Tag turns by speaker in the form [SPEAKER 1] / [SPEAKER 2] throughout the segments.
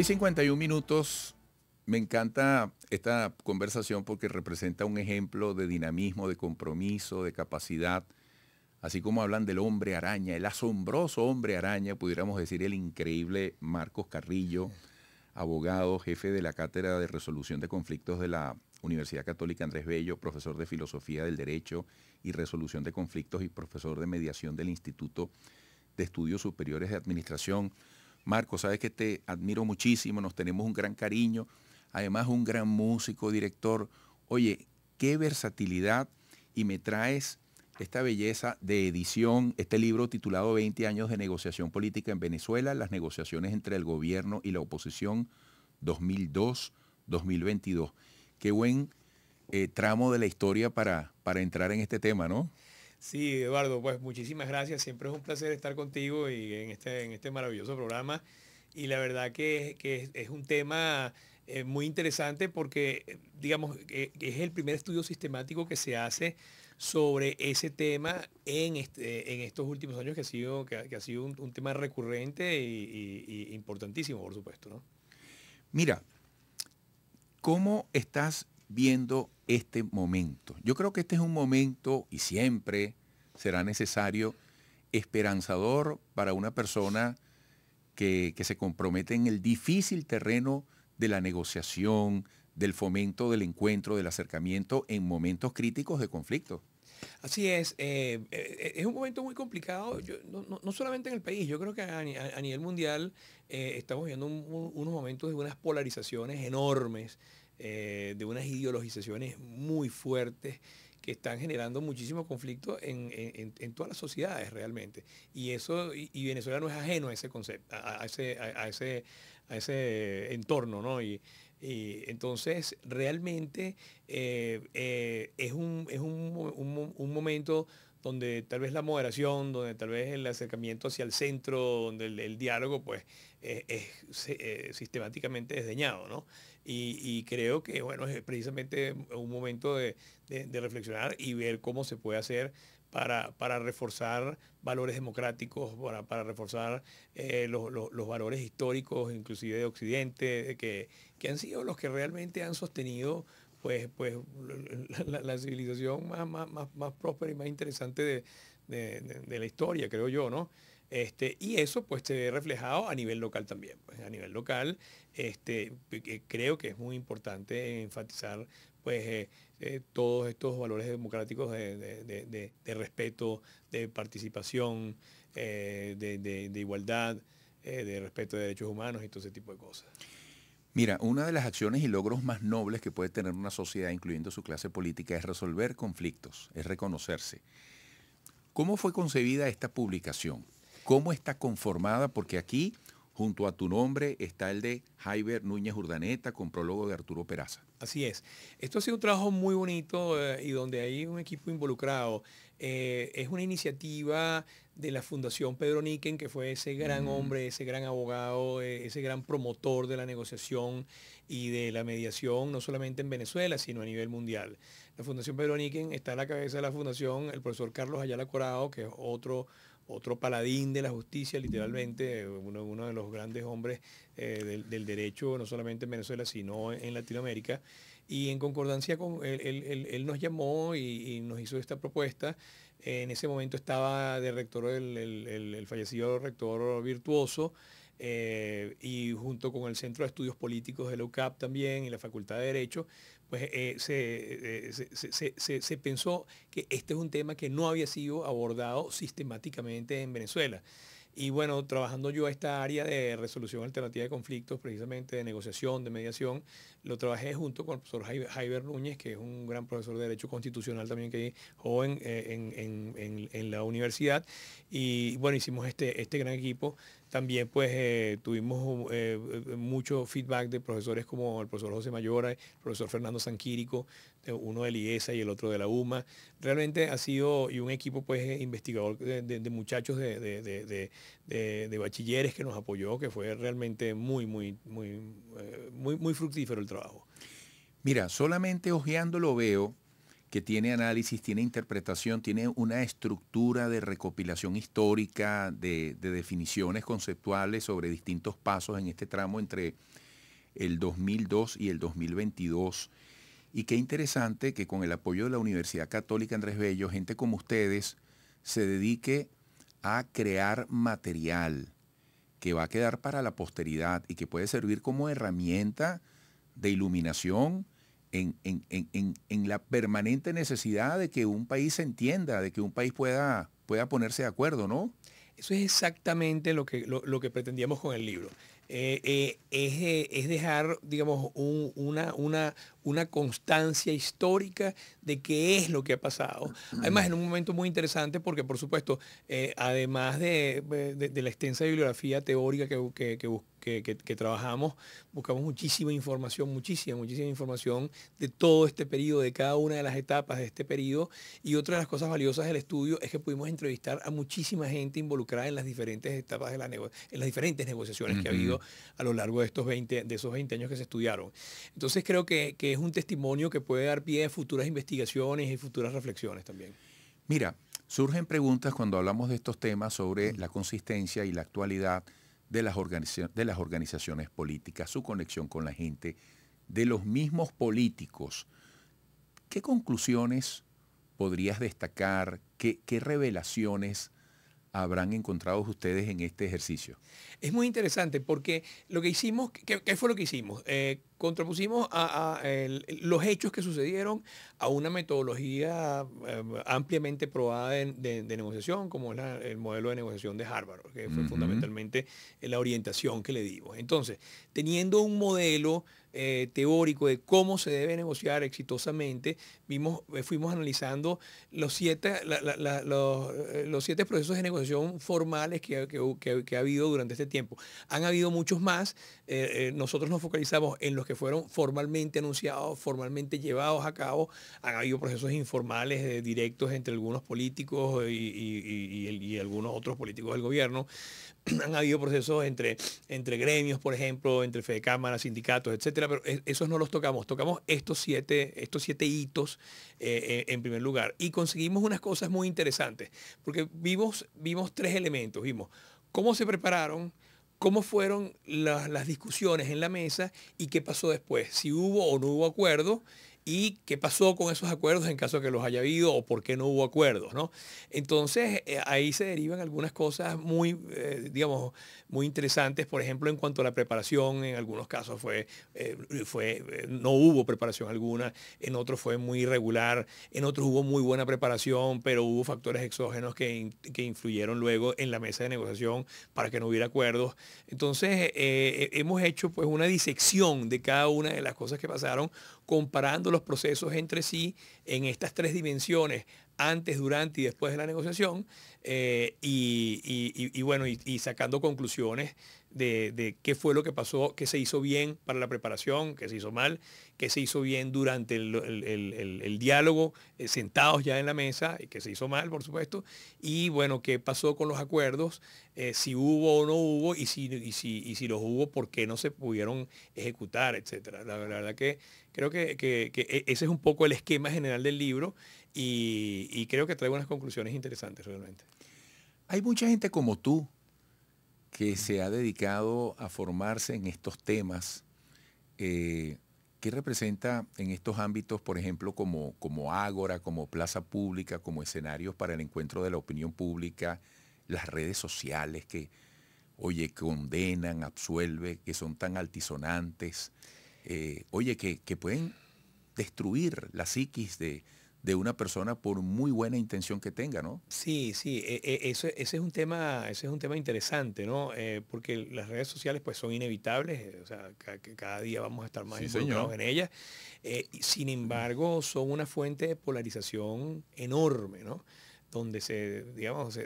[SPEAKER 1] 6.51 minutos. Me encanta esta conversación porque representa un ejemplo de dinamismo, de compromiso, de capacidad. Así como hablan del hombre araña, el asombroso hombre araña, pudiéramos decir el increíble Marcos Carrillo, abogado, jefe de la Cátedra de Resolución de Conflictos de la Universidad Católica Andrés Bello, profesor de Filosofía del Derecho y Resolución de Conflictos y profesor de Mediación del Instituto de Estudios Superiores de Administración. Marco, sabes que te admiro muchísimo, nos tenemos un gran cariño, además un gran músico, director. Oye, qué versatilidad y me traes esta belleza de edición, este libro titulado 20 años de negociación política en Venezuela, las negociaciones entre el gobierno y la oposición 2002-2022. Qué buen eh, tramo de la historia para, para entrar en este tema, ¿no?
[SPEAKER 2] Sí, Eduardo, pues muchísimas gracias. Siempre es un placer estar contigo y en este, en este maravilloso programa. Y la verdad que, es, un tema eh, muy interesante porque, eh, digamos, que eh, es el primer estudio sistemático que se hace sobre ese tema en, este, en estos últimos años que ha sido, que, ha sido un, tema recurrente e importantísimo, por supuesto.
[SPEAKER 1] Mira, ¿cómo estás viendo este momento. Yo creo que este es un momento, y siempre será necesario, esperanzador para una persona que, se compromete en el difícil terreno de la negociación, del fomento del encuentro, del acercamiento en momentos críticos de conflicto. Así
[SPEAKER 2] es, eh, eh, es un momento muy complicado, no, solamente en el país, yo creo que a, nivel mundial eh, estamos viendo unos momentos de unas polarizaciones enormes, de unas ideologizaciones muy fuertes que están generando muchísimo conflicto en, todas las sociedades realmente. Y eso y, Venezuela no es ajeno a ese concepto, a, ese, a, ese, entorno, ¿no? Y, y entonces realmente eh, eh, es, un, es un, momento donde tal vez la moderación, donde tal vez el acercamiento hacia el centro, donde el, diálogo pues eh, es, sistemáticamente desdeñado, ¿no? Y, creo que bueno, es precisamente un momento de, reflexionar y ver cómo se puede hacer para, reforzar valores democráticos, para, reforzar eh, los, valores históricos, inclusive de Occidente, que, han sido los que realmente han sostenido pues, pues, la, civilización más, próspera y más interesante de, de la historia, creo yo, ¿no? Este, y eso pues se ve reflejado a nivel local también. Pues, a nivel local este, creo que es muy importante enfatizar pues, eh, eh, todos estos valores democráticos de, respeto, de participación, eh, de, igualdad, de respeto de derechos humanos y todo ese tipo de cosas.
[SPEAKER 1] Mira, una de las acciones y logros más nobles que puede tener una sociedad, incluyendo su clase política, es resolver conflictos, es reconocerse. ¿Cómo fue concebida esta publicación? ¿Cómo está conformada? Porque aquí, junto a tu nombre, está el de Jaiber Núñez Urdaneta con prólogo de Arturo Peraza. Así es.
[SPEAKER 2] Esto ha sido un trabajo muy bonito eh, y donde hay un equipo involucrado. Eh, es una iniciativa de la Fundación Pedro Niquen, que fue ese gran hombre, ese gran abogado, eh, ese gran promotor de la negociación y de la mediación, no solamente en Venezuela, sino a nivel mundial. La Fundación Pedro Niquen está a la cabeza de la Fundación el profesor Carlos Ayala Corado, que es otro otro paladín de la justicia, literalmente, uno, uno de los grandes hombres eh, del, derecho, no solamente en Venezuela, sino en, Latinoamérica. Y en concordancia con él, él, nos llamó y, nos hizo esta propuesta. En ese momento estaba de rector el, fallecido rector virtuoso. Eh, y junto con el Centro de Estudios Políticos de la UCAP también y la Facultad de Derecho, pues eh, eh, se, se, pensó que este es un tema que no había sido abordado sistemáticamente en Venezuela. Y bueno, trabajando yo esta área de resolución alternativa de conflictos, precisamente de negociación, de mediación, lo trabajé junto con el profesor Jaiber Núñez, que es un gran profesor de Derecho Constitucional también que hay joven eh, en, la universidad. Y bueno, hicimos este, este gran equipo también pues eh, tuvimos eh, eh, mucho feedback de profesores como el profesor José Mayora, el profesor Fernando Sanquírico, uno del IESA y el otro de la UMA. Realmente ha sido, y un equipo pues investigador de, muchachos de, bachilleres que nos apoyó, que fue realmente muy, muy, muy, muy, muy fructífero el trabajo.
[SPEAKER 1] Mira, solamente hojeando lo veo que tiene análisis, tiene interpretación, tiene una estructura de recopilación histórica, de, definiciones conceptuales sobre distintos pasos en este tramo entre el 2002 y el 2022. Y qué interesante que con el apoyo de la Universidad Católica Andrés Bello, gente como ustedes se dedique a crear material que va a quedar para la posteridad y que puede servir como herramienta de iluminación, en, la permanente necesidad de que un país se entienda, de que un país pueda, pueda ponerse de acuerdo, ¿no? Eso es exactamente lo que, lo, que pretendíamos con el libro.
[SPEAKER 2] Eh, eh, eh, es, dejar, digamos, una, una, una constancia histórica de qué es lo que ha pasado. Además, en un momento muy interesante porque, por supuesto, eh, además eh, de, la extensa bibliografía teórica que, que, que trabajamos, buscamos muchísima información, muchísima, muchísima información de todo este periodo, de cada una de las etapas de este periodo. Y otra de las cosas valiosas del estudio es que pudimos entrevistar a muchísima gente involucrada en las diferentes etapas de en las diferentes negociaciones que ha habido a lo largo de estos 20, de esos 20 años que se estudiaron. Entonces creo que es un testimonio que puede dar pie a futuras investigaciones y futuras reflexiones también.
[SPEAKER 1] Mira, surgen preguntas cuando hablamos de estos temas sobre la consistencia y la actualidad de las, de las organizaciones políticas, su conexión con la gente, de los mismos políticos. ¿Qué conclusiones podrías destacar? qué revelaciones habrán encontrado ustedes en este ejercicio? Es muy interesante porque lo que hicimos, ¿qué, fue lo que hicimos? Eh, contrapusimos a, los
[SPEAKER 2] hechos que sucedieron a una metodología eh, ampliamente probada de, negociación, como es el modelo de negociación de Harvard, que fue fundamentalmente la orientación que le dimos. Entonces, teniendo un modelo eh, teórico de cómo se debe negociar exitosamente, vimos, eh, fuimos analizando los siete, eh, los, siete procesos de negociación formales que, que, ha habido durante este tiempo. Han habido muchos más, nosotros nos focalizamos en los que fueron formalmente anunciados, formalmente llevados a cabo, han habido procesos informales directos entre algunos políticos y, y algunos otros políticos del gobierno, han habido procesos entre, entre gremios, por ejemplo, entre fe de cámara, sindicatos, etcétera, pero e, esos no los tocamos. Tocamos estos siete, estos siete hitos eh, eh, en primer lugar. Y conseguimos unas cosas muy interesantes, porque vimos, vimos tres elementos. Vimos cómo se prepararon, cómo fueron las, las discusiones en la mesa y qué pasó después, si hubo o no hubo acuerdo y qué pasó con esos acuerdos en caso de que los haya habido o por qué no hubo acuerdos, ¿no? Entonces, eh, ahí se derivan algunas cosas muy, eh, digamos, muy interesantes, por ejemplo, en cuanto a la preparación, en algunos casos fue, eh, fue no hubo preparación alguna, en otros fue muy irregular, en otros hubo muy buena preparación, pero hubo factores exógenos que, influyeron luego en la mesa de negociación para que no hubiera acuerdos. Entonces, hemos hecho pues una disección de cada una de las cosas que pasaron comparando los procesos entre sí en estas tres dimensiones, antes, durante y después de la negociación, eh, y, bueno, y, sacando conclusiones de, qué fue lo que pasó, qué se hizo bien para la preparación, qué se hizo mal, qué se hizo bien durante el, diálogo, eh, sentados ya en la mesa, y qué se hizo mal, por supuesto, y bueno, qué pasó con los acuerdos, eh, si hubo o no hubo, y si, si, los hubo, por qué no se pudieron ejecutar, etcétera. La, verdad que creo que e, ese es un poco el esquema general del libro y, creo que trae unas conclusiones interesantes
[SPEAKER 1] realmente. Hay mucha gente como tú que se ha dedicado a formarse en estos temas. Eh, ¿Qué representa en estos ámbitos, por ejemplo, como, como Ágora, como Plaza Pública, como escenarios para el encuentro de la opinión pública, las redes sociales que, oye, condenan, absuelven, que son tan altisonantes, eh, oye, que, que, pueden destruir la psiquis de, de una persona por muy buena intención que tenga, ¿no? Sí,
[SPEAKER 2] sí, e, e, ese, es un tema, ese es un tema interesante, ¿no? Eh, porque las redes sociales pues son inevitables, o sea, cada, día vamos a estar más involucrados en ellas. Eh, sin embargo, son una fuente de polarización enorme, ¿no? donde se, digamos,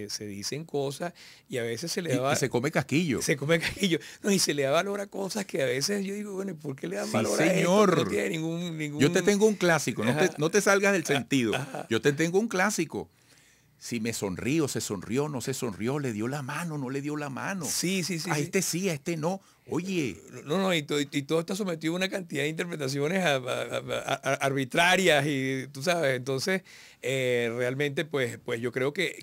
[SPEAKER 2] se, dicen cosas y a veces se le da... se come
[SPEAKER 1] casquillo. Se
[SPEAKER 2] come casquillo. No, y se le da valor a cosas que a veces yo digo, bueno, ¿por qué le da valor señor. a esto? No tiene ningún, Yo te
[SPEAKER 1] tengo un clásico, no te, no te, salgas del ah, sentido. Yo te tengo un clásico si me sonrío, se sonrió, no se sonrió, le dio la mano, no le dio la mano. Sí, sí, sí. A este sí, a este no. Oye. No,
[SPEAKER 2] no, y, todo está sometido a una cantidad de interpretaciones arbitrarias y tú sabes. Entonces, eh, realmente, pues, pues yo creo que,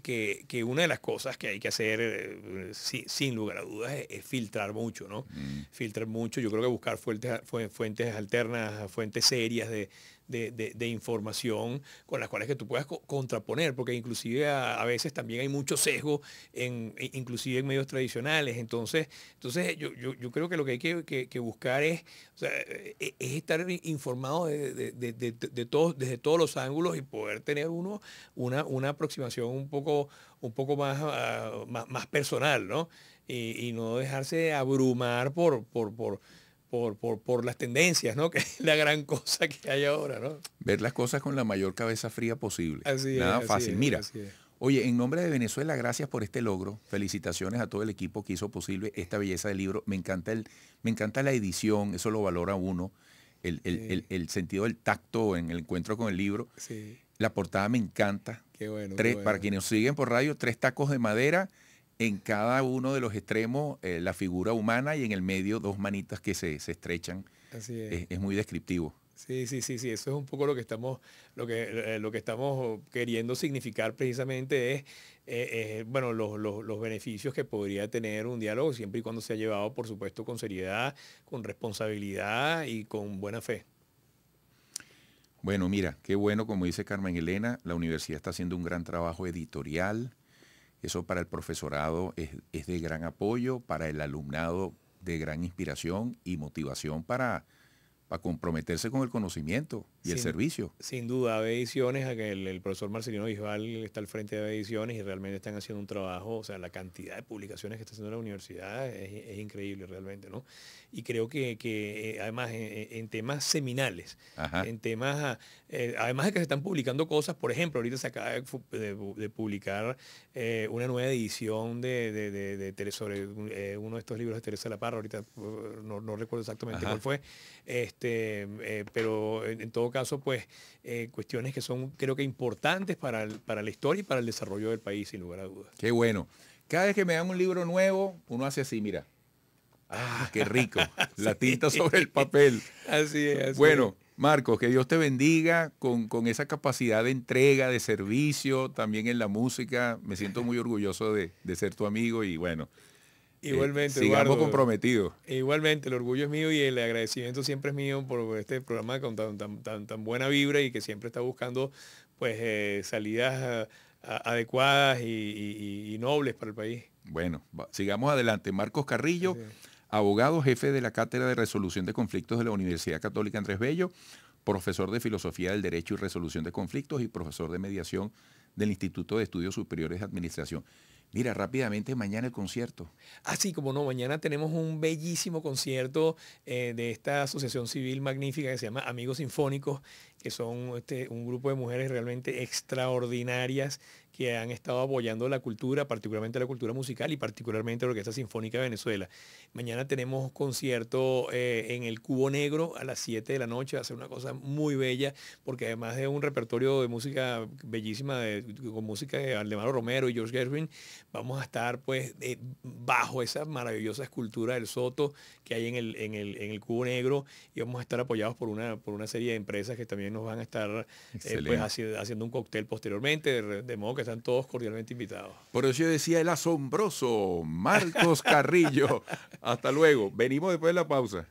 [SPEAKER 2] una de las cosas que hay que hacer, eh, sin, lugar a dudas, es, filtrar mucho, ¿no? Mm. Filtrar mucho. Yo creo que buscar fuentes alternas, fuentes serias de, de, información con las cuales que tú puedas contraponer, porque inclusive a, veces también hay mucho sesgo, en, e, inclusive en medios tradicionales. Entonces, entonces yo, yo, creo que lo que hay que, buscar es, e, e, es, estar informado de, todos, desde todos los ángulos y poder tener uno una, una aproximación un poco, un poco más, ah, más, personal, ¿no? Y, no dejarse abrumar por, por por, las tendencias, ¿no? Que es la gran cosa que hay ahora, ¿no?
[SPEAKER 1] Ver las cosas con la mayor cabeza fría posible. Así Nada fácil. Mira, oye, en nombre de Venezuela, gracias por este logro. Felicitaciones a todo el equipo que hizo posible esta belleza del libro. Me encanta, el, me encanta la edición, eso lo valora uno. El, sentido del tacto en el encuentro con el libro. La portada me encanta.
[SPEAKER 2] Tres, Para quienes nos
[SPEAKER 1] siguen por radio, tres tacos de madera en cada uno de los extremos eh, la figura humana y en el medio dos manitas que se, estrechan. es. Es, muy descriptivo.
[SPEAKER 2] Sí, sí, sí, sí. Eso es un poco lo que estamos, lo que, eh, lo que estamos queriendo significar precisamente es, eh, bueno, los, los, los, beneficios que podría tener un diálogo siempre y cuando se ha llevado, por supuesto, con seriedad, con responsabilidad y con buena fe.
[SPEAKER 1] Bueno, mira, qué bueno, como dice Carmen Elena, la universidad está haciendo un gran trabajo editorial eso para el profesorado es, de gran apoyo, para el alumnado de gran inspiración y motivación para, a comprometerse con el conocimiento y el servicio.
[SPEAKER 2] Sin duda, AB Ediciones, el, el, profesor Marcelino Bisbal está al frente de Ediciones y realmente están haciendo un trabajo, o sea, la cantidad de publicaciones que está haciendo la universidad es, increíble realmente, ¿no? Y creo que, eh, además en, temas seminales, en temas, eh, además de que se están publicando cosas, por ejemplo, ahorita se acaba de, publicar eh, una nueva edición de, de sobre uno de estos libros de Teresa La Parra, ahorita uh, no, recuerdo exactamente cuál fue. Este, este, eh, pero en, todo caso, pues, eh, cuestiones que son, creo que, importantes para, la historia y para el desarrollo del
[SPEAKER 1] país, sin lugar a dudas. Qué bueno. Cada vez que me dan un libro nuevo, uno hace así, mira. Ah, qué rico. la tinta sobre el papel. Así es. bueno, Marcos, que Dios te bendiga con, esa capacidad de entrega, de servicio, también en la música. Me siento muy orgulloso de, de ser tu amigo y bueno, eh, Igualmente, Eduardo,
[SPEAKER 2] Igualmente, el orgullo es mío y el agradecimiento siempre es mío por este programa con tan, buena vibra y que siempre está buscando pues eh, salidas eh, adecuadas
[SPEAKER 1] y, nobles para el país. Bueno, sigamos adelante. Marcos Carrillo, abogado, jefe de la Cátedra de Resolución de Conflictos de la Universidad Católica Andrés Bello, profesor de Filosofía del Derecho y Resolución de Conflictos y profesor de Mediación del Instituto de Estudios Superiores de Administración. Mira, rápidamente, mañana el concierto. Así ah, como no, mañana tenemos un
[SPEAKER 2] bellísimo concierto eh, de esta asociación civil magnífica que se llama Amigos Sinfónicos que son este, un grupo de mujeres realmente extraordinarias que han estado apoyando la cultura, particularmente la cultura musical y particularmente lo que es la Sinfónica de Venezuela. Mañana tenemos concierto eh, en el Cubo Negro a las 7 de la noche, va a ser una cosa muy bella, porque además de un repertorio de música bellísima, con música de Aldemaro Romero y George Gershwin, vamos a estar pues eh, bajo esa maravillosa escultura del Soto que hay en el, el, en el Cubo Negro y vamos a estar apoyados por una, por una serie de empresas que también nos van a estar eh, pues, haciendo un cóctel posteriormente, de, modo que están todos cordialmente invitados.
[SPEAKER 1] Por eso yo decía el asombroso Marcos Carrillo. Hasta luego. Venimos después de la pausa.